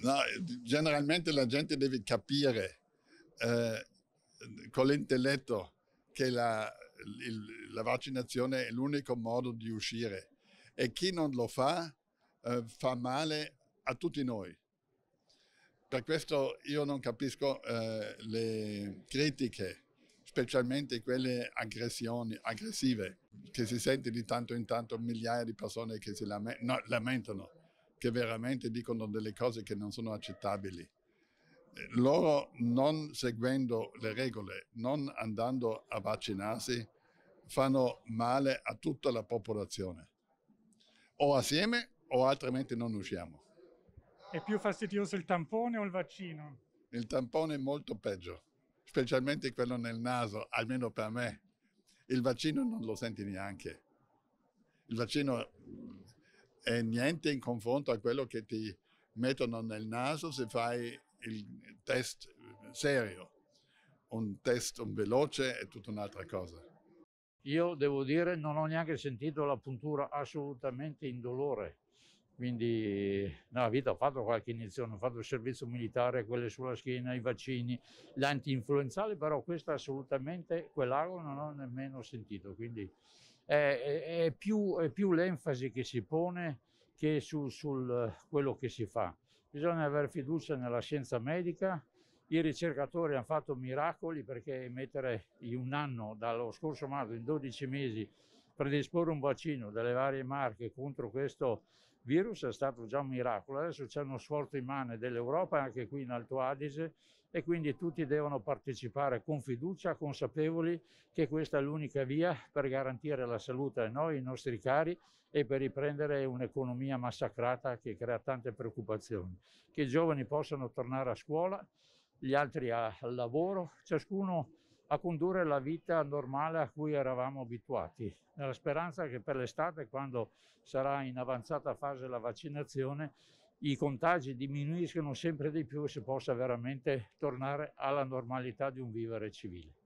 No, generalmente la gente deve capire eh, con l'intelletto che la, il, la vaccinazione è l'unico modo di uscire e chi non lo fa eh, fa male a tutti noi. Per questo io non capisco eh, le critiche, specialmente quelle aggressive, che si sente di tanto in tanto migliaia di persone che si lament no, lamentano che veramente dicono delle cose che non sono accettabili. Loro non seguendo le regole, non andando a vaccinarsi, fanno male a tutta la popolazione. O assieme o altrimenti non usciamo. È più fastidioso il tampone o il vaccino? Il tampone è molto peggio, specialmente quello nel naso, almeno per me. Il vaccino non lo senti neanche. Il vaccino è niente in confronto a quello che ti mettono nel naso se fai il test eh, serio. Un test un veloce è tutta un'altra cosa. Io devo dire non ho neanche sentito la puntura assolutamente indolore. Quindi nella vita ho fatto qualche iniezione, ho fatto il servizio militare, quelle sulla schiena, i vaccini, l'anti-influenzale, però questa assolutamente, quell'ago non ho nemmeno sentito. Quindi è, è, più, è più l'enfasi che si pone che su sul, quello che si fa. Bisogna avere fiducia nella scienza medica, i ricercatori hanno fatto miracoli perché mettere in un anno, dallo scorso marzo in 12 mesi, predisporre un vaccino delle varie marche contro questo virus è stato già un miracolo. Adesso c'è uno sforzo immane dell'Europa, anche qui in Alto Adige, e quindi tutti devono partecipare con fiducia, consapevoli che questa è l'unica via per garantire la salute a noi, ai nostri cari e per riprendere un'economia massacrata che crea tante preoccupazioni. Che i giovani possano tornare a scuola, gli altri al lavoro, ciascuno a condurre la vita normale a cui eravamo abituati, nella speranza che per l'estate, quando sarà in avanzata fase la vaccinazione, i contagi diminuiscono sempre di più e si possa veramente tornare alla normalità di un vivere civile.